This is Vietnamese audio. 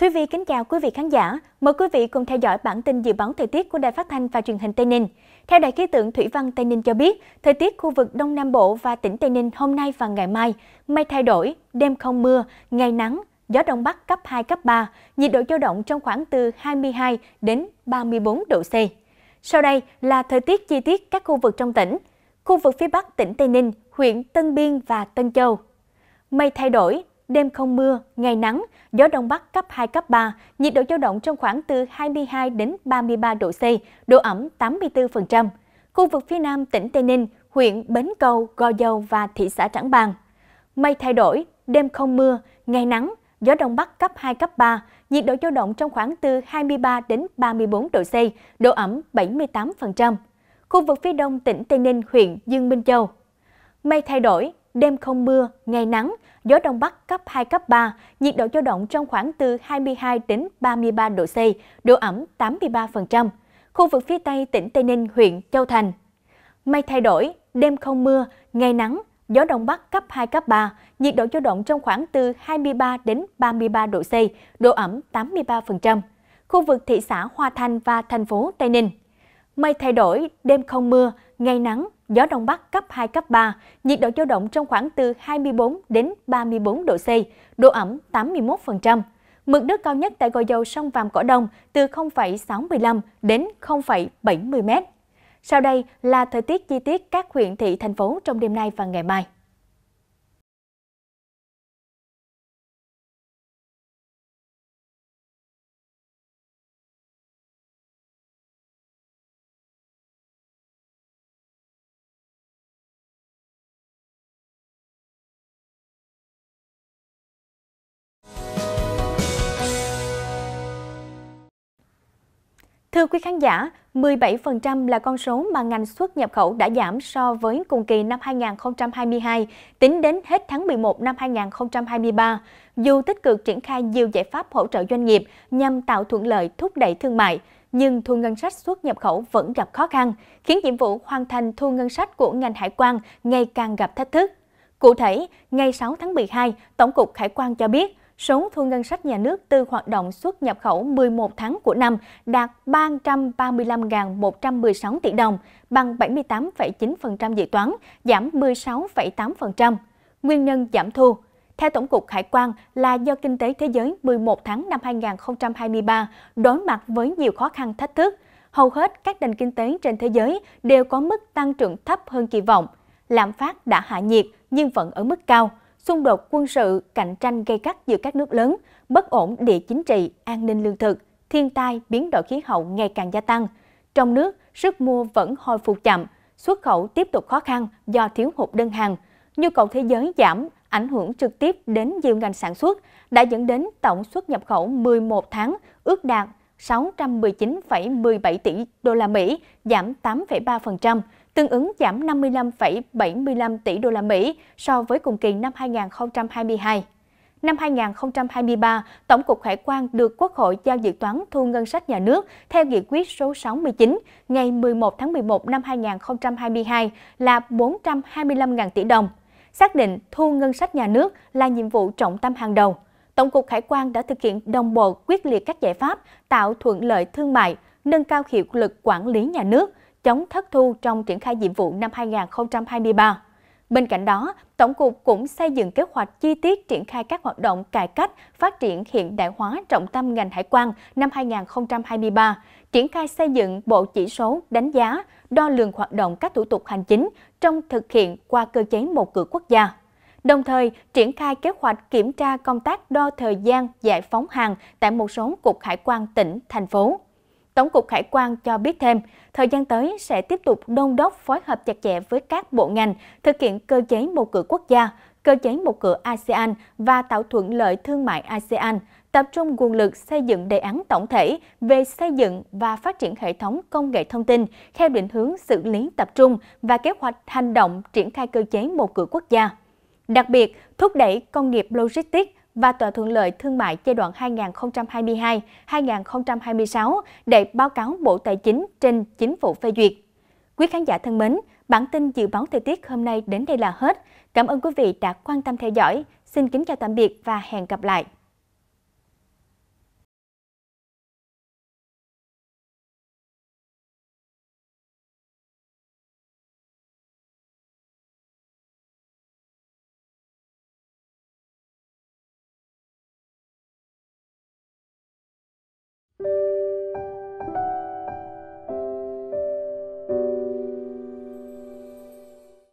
Thúy Vi kính chào quý vị khán giả. Mời quý vị cùng theo dõi bản tin dự báo thời tiết của Đài Phát thanh và Truyền hình Tây Ninh. Theo Đài khí tượng Thủy văn Tây Ninh cho biết, thời tiết khu vực Đông Nam Bộ và tỉnh Tây Ninh hôm nay và ngày mai mây thay đổi, đêm không mưa, ngày nắng, gió đông bắc cấp 2 cấp 3, nhiệt độ dao động trong khoảng từ 22 đến 34 độ C. Sau đây là thời tiết chi tiết các khu vực trong tỉnh. Khu vực phía Bắc tỉnh Tây Ninh, huyện Tân Biên và Tân Châu. Mây thay đổi, đêm không mưa, ngày nắng, gió đông bắc cấp 2, cấp 3, nhiệt độ dao động trong khoảng từ 22 đến 33 độ C, độ ẩm 84%. Khu vực phía nam tỉnh Tây Ninh, huyện Bến Cầu, Gò Dầu và thị xã Trảng Bàng. Mây thay đổi, đêm không mưa, ngày nắng, gió đông bắc cấp 2, cấp 3, nhiệt độ dao động trong khoảng từ 23 đến 34 độ C, độ ẩm 78%. Khu vực phía đông tỉnh Tây Ninh, huyện Dương Minh Châu. Mây thay đổi, đêm không mưa, ngày nắng, gió đông bắc cấp 2, cấp 3, nhiệt độ dao động trong khoảng từ 22 đến 33 độ C, độ ẩm 83%. Khu vực phía Tây tỉnh Tây Ninh, huyện Châu Thành. Mây thay đổi, đêm không mưa, ngày nắng, gió đông bắc cấp 2, cấp 3, nhiệt độ dao động trong khoảng từ 23 đến 33 độ C, độ ẩm 83%. Khu vực thị xã Hoa Thanh và thành phố Tây Ninh. Mây thay đổi, đêm không mưa, ngày nắng, gió Đông Bắc cấp 2, cấp 3, nhiệt độ dao động trong khoảng từ 24 đến 34 độ C, độ ẩm 81%. Mực nước cao nhất tại Gò Dầu sông Vàm Cỏ Đông từ 0,65 đến 0,70 m. Sau đây là thời tiết chi tiết các huyện thị thành phố trong đêm nay và ngày mai. Thưa quý khán giả, 17% là con số mà ngành xuất nhập khẩu đã giảm so với cùng kỳ năm 2022, tính đến hết tháng 11 năm 2023, dù tích cực triển khai nhiều giải pháp hỗ trợ doanh nghiệp nhằm tạo thuận lợi thúc đẩy thương mại, nhưng thu ngân sách xuất nhập khẩu vẫn gặp khó khăn, khiến nhiệm vụ hoàn thành thu ngân sách của ngành hải quan ngày càng gặp thách thức. Cụ thể, ngày 6 tháng 12, Tổng cục Hải quan cho biết số thu ngân sách nhà nước từ hoạt động xuất nhập khẩu 11 tháng của năm đạt 335.116 tỷ đồng, bằng 78,9% dự toán, giảm 16,8%. Nguyên nhân giảm thu theo Tổng cục Hải quan là do kinh tế thế giới 11 tháng năm 2023 đối mặt với nhiều khó khăn thách thức. Hầu hết các nền kinh tế trên thế giới đều có mức tăng trưởng thấp hơn kỳ vọng. Lạm phát đã hạ nhiệt nhưng vẫn ở mức cao xung đột quân sự, cạnh tranh gây gắt giữa các nước lớn, bất ổn địa chính trị, an ninh lương thực, thiên tai, biến đổi khí hậu ngày càng gia tăng. Trong nước, sức mua vẫn hồi phục chậm, xuất khẩu tiếp tục khó khăn do thiếu hụt đơn hàng, nhu cầu thế giới giảm, ảnh hưởng trực tiếp đến nhiều ngành sản xuất, đã dẫn đến tổng xuất nhập khẩu 11 tháng ước đạt 619,17 tỷ đô la Mỹ, giảm 8,3%, tương ứng giảm 55,75 tỷ đô la Mỹ so với cùng kỳ năm 2022. Năm 2023, Tổng cục Hải quan được Quốc hội giao dự toán thu ngân sách nhà nước theo nghị quyết số 69 ngày 11 tháng 11 năm 2022 là 425.000 tỷ đồng. Xác định thu ngân sách nhà nước là nhiệm vụ trọng tâm hàng đầu. Tổng cục Hải quan đã thực hiện đồng bộ quyết liệt các giải pháp tạo thuận lợi thương mại, nâng cao hiệu lực quản lý nhà nước, chống thất thu trong triển khai nhiệm vụ năm 2023. Bên cạnh đó, Tổng cục cũng xây dựng kế hoạch chi tiết triển khai các hoạt động cải cách, phát triển hiện đại hóa trọng tâm ngành hải quan năm 2023, triển khai xây dựng bộ chỉ số đánh giá, đo lường hoạt động các thủ tục hành chính trong thực hiện qua cơ chế một cửa quốc gia. Đồng thời, triển khai kế hoạch kiểm tra công tác đo thời gian giải phóng hàng tại một số cục hải quan tỉnh, thành phố. Tổng cục Hải quan cho biết thêm, thời gian tới sẽ tiếp tục đôn đốc phối hợp chặt chẽ với các bộ ngành, thực hiện cơ chế một cửa quốc gia, cơ chế một cửa ASEAN và tạo thuận lợi thương mại ASEAN, tập trung nguồn lực xây dựng đề án tổng thể về xây dựng và phát triển hệ thống công nghệ thông tin theo định hướng xử lý tập trung và kế hoạch hành động triển khai cơ chế một cửa quốc gia. Đặc biệt, thúc đẩy công nghiệp logistics, và thỏa thuận lợi thương mại giai đoạn 2022-2026 để báo cáo Bộ Tài chính trên Chính phủ phê duyệt. Quý khán giả thân mến, bản tin dự báo thời tiết hôm nay đến đây là hết. Cảm ơn quý vị đã quan tâm theo dõi. Xin kính chào tạm biệt và hẹn gặp lại.